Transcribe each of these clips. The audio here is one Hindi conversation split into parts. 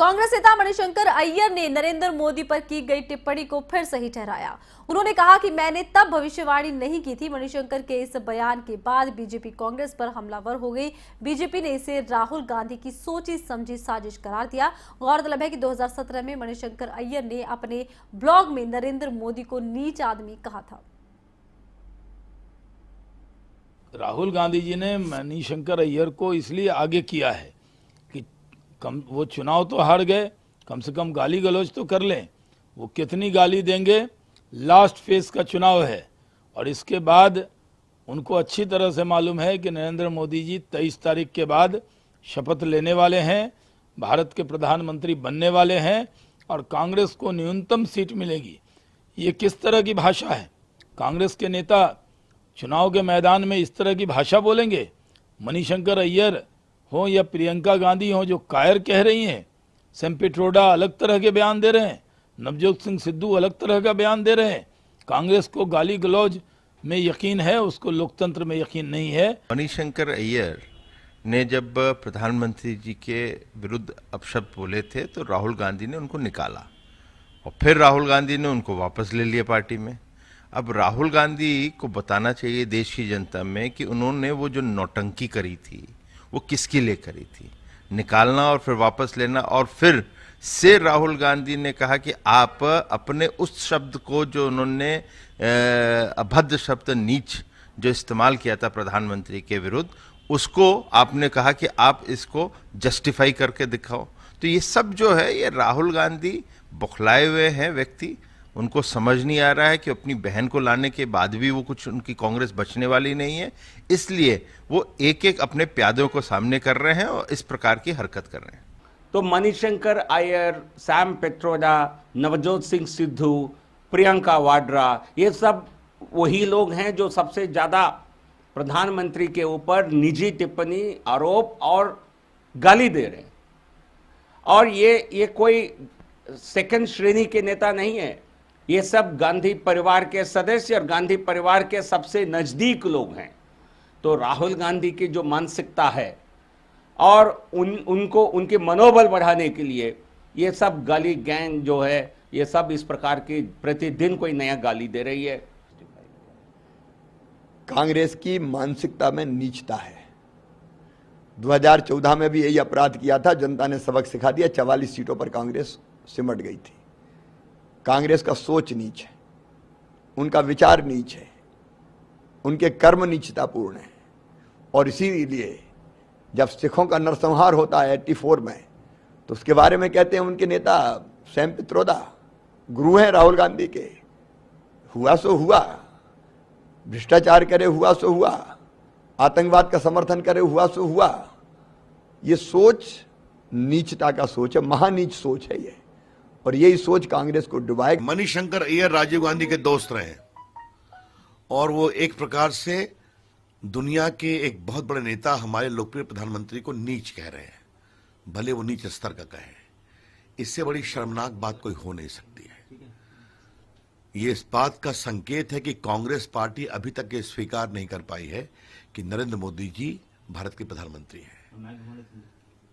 कांग्रेस नेता मणिशंकर अय्यर ने नरेंद्र मोदी पर की गई टिप्पणी को फिर सही ठहराया उन्होंने कहा कि मैंने तब भविष्यवाणी नहीं की थी मणिशंकर के इस बयान के बाद बीजेपी कांग्रेस पर हमलावर हो गई बीजेपी ने इसे राहुल गांधी की सोची समझी साजिश करार दिया गौरतलब है कि 2017 में मणिशंकर अय्यर ने अपने ब्लॉग में नरेंद्र मोदी को नीच आदमी कहा था राहुल गांधी जी ने मणिशंकर अय्यर को इसलिए आगे किया है कम वो चुनाव तो हार गए कम से कम गाली गलौज तो कर लें वो कितनी गाली देंगे लास्ट फेज का चुनाव है और इसके बाद उनको अच्छी तरह से मालूम है कि नरेंद्र मोदी जी तेईस तारीख के बाद शपथ लेने वाले हैं भारत के प्रधानमंत्री बनने वाले हैं और कांग्रेस को न्यूनतम सीट मिलेगी ये किस तरह की भाषा है कांग्रेस के नेता चुनाव के मैदान में इस तरह की भाषा बोलेंगे मनीशंकर अय्यर हों या प्रियंका गांधी हों जो कायर कह रही हैं सेम्पी अलग तरह के बयान दे रहे हैं नवजोत सिंह सिद्धू अलग तरह का बयान दे रहे हैं कांग्रेस को गाली गलौज में यकीन है उसको लोकतंत्र में यकीन नहीं है मणिशंकर अय्यर ने जब प्रधानमंत्री जी के विरुद्ध अपशब्द बोले थे तो राहुल गांधी ने उनको निकाला और फिर राहुल गांधी ने उनको वापस ले लिया पार्टी में अब राहुल गांधी को बताना चाहिए देश की जनता में कि उन्होंने वो जो नौटंकी करी थी वो किसके लिए करी थी निकालना और फिर वापस लेना और फिर से राहुल गांधी ने कहा कि आप अपने उस शब्द को जो उन्होंने अभद्र शब्द नीच जो इस्तेमाल किया था प्रधानमंत्री के विरुद्ध उसको आपने कहा कि आप इसको जस्टिफाई करके दिखाओ तो ये सब जो है ये राहुल गांधी बुखलाए हुए हैं व्यक्ति उनको समझ नहीं आ रहा है कि अपनी बहन को लाने के बाद भी वो कुछ उनकी कांग्रेस बचने वाली नहीं है इसलिए वो एक एक अपने प्यादों को सामने कर रहे हैं और इस प्रकार की हरकत कर रहे हैं तो मणिशंकर आयर सैम पेट्रोडा नवजोत सिंह सिद्धू प्रियंका वाड्रा ये सब वही लोग हैं जो सबसे ज़्यादा प्रधानमंत्री के ऊपर निजी टिप्पणी आरोप और गाली दे रहे हैं और ये ये कोई सेकंड श्रेणी के नेता नहीं है ये सब गांधी परिवार के सदस्य और गांधी परिवार के सबसे नज़दीक लोग हैं तो राहुल गांधी की जो मानसिकता है और उन उनको उनके मनोबल बढ़ाने के लिए ये सब गाली गैंग जो है ये सब इस प्रकार की प्रतिदिन कोई नया गाली दे रही है कांग्रेस की मानसिकता में नीचता है 2014 में भी यही अपराध किया था जनता ने सबक सिखा दिया 44 सीटों पर कांग्रेस सिमट गई थी कांग्रेस का सोच नीच है उनका विचार नीच है उनके कर्म नीचतापूर्ण है और इसीलिए जब सिखों का नरसंहार होता है एट्टी फोर में तो उसके बारे में कहते हैं उनके नेता सैम पित्रोदा गुरु हैं राहुल गांधी के हुआ सो हुआ भ्रष्टाचार करे हुआ सो हुआ आतंकवाद का समर्थन करे हुआ सो हुआ ये सोच नीचता का सोच है महानीच सोच है ये और यही सोच कांग्रेस को डुबाए शंकर अयर राजीव गांधी के दोस्त रहे और वो एक प्रकार से दुनिया के एक बहुत बड़े नेता हमारे लोकप्रिय प्रधानमंत्री को नीच कह रहे हैं भले वो नीच स्तर का कहे इससे बड़ी शर्मनाक बात कोई हो नहीं सकती है ये इस बात का संकेत है कि कांग्रेस पार्टी अभी तक ये स्वीकार नहीं कर पाई है कि नरेंद्र मोदी जी भारत के प्रधानमंत्री हैं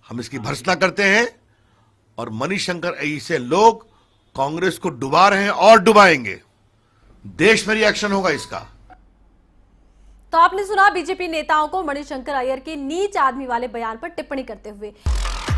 हम इसकी भर्सना करते हैं और मणिशंकर ऐसे लोग कांग्रेस को डुबा रहे हैं और डुबाएंगे देश में रिएक्शन होगा इसका तो आपने सुना बीजेपी नेताओं को मणिशंकर अय्यर के नीच आदमी वाले बयान पर टिप्पणी करते हुए